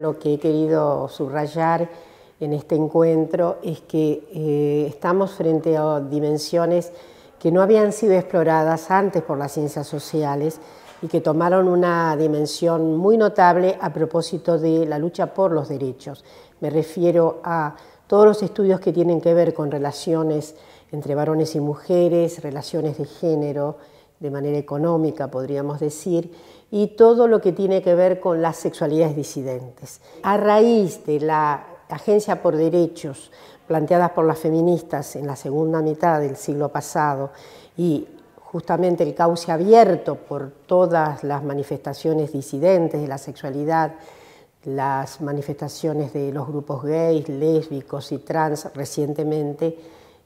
Lo que he querido subrayar en este encuentro es que eh, estamos frente a dimensiones que no habían sido exploradas antes por las ciencias sociales y que tomaron una dimensión muy notable a propósito de la lucha por los derechos. Me refiero a todos los estudios que tienen que ver con relaciones entre varones y mujeres, relaciones de género, de manera económica, podríamos decir, y todo lo que tiene que ver con las sexualidades disidentes. A raíz de la Agencia por Derechos planteadas por las feministas en la segunda mitad del siglo pasado y justamente el cauce abierto por todas las manifestaciones disidentes de la sexualidad, las manifestaciones de los grupos gays, lésbicos y trans recientemente,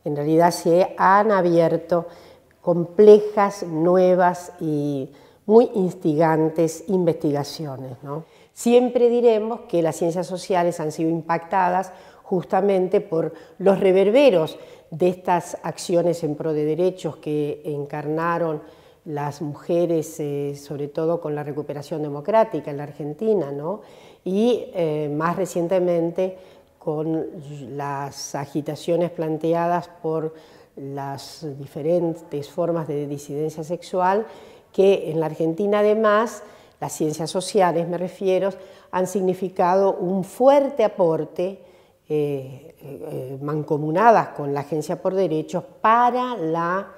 en realidad se han abierto complejas, nuevas y muy instigantes investigaciones. ¿no? Siempre diremos que las ciencias sociales han sido impactadas justamente por los reverberos de estas acciones en pro de derechos que encarnaron las mujeres, eh, sobre todo con la recuperación democrática en la Argentina, ¿no? y eh, más recientemente con las agitaciones planteadas por las diferentes formas de disidencia sexual que en la Argentina además las ciencias sociales, me refiero, han significado un fuerte aporte eh, eh, mancomunadas con la Agencia por Derechos para la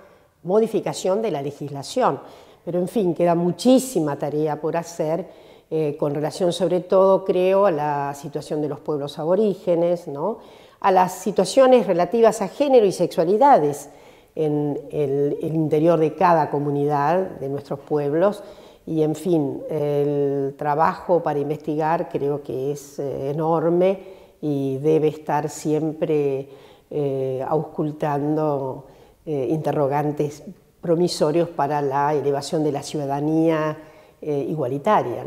modificación de la legislación. Pero en fin, queda muchísima tarea por hacer eh, con relación sobre todo, creo, a la situación de los pueblos aborígenes, ¿no? a las situaciones relativas a género y sexualidades en el, interior de cada comunidad, de nuestros pueblos, y en fin, el trabajo para investigar creo que es eh, enorme y debe estar siempre eh, auscultando eh, interrogantes promisorios para la elevación de la ciudadanía igualitaria.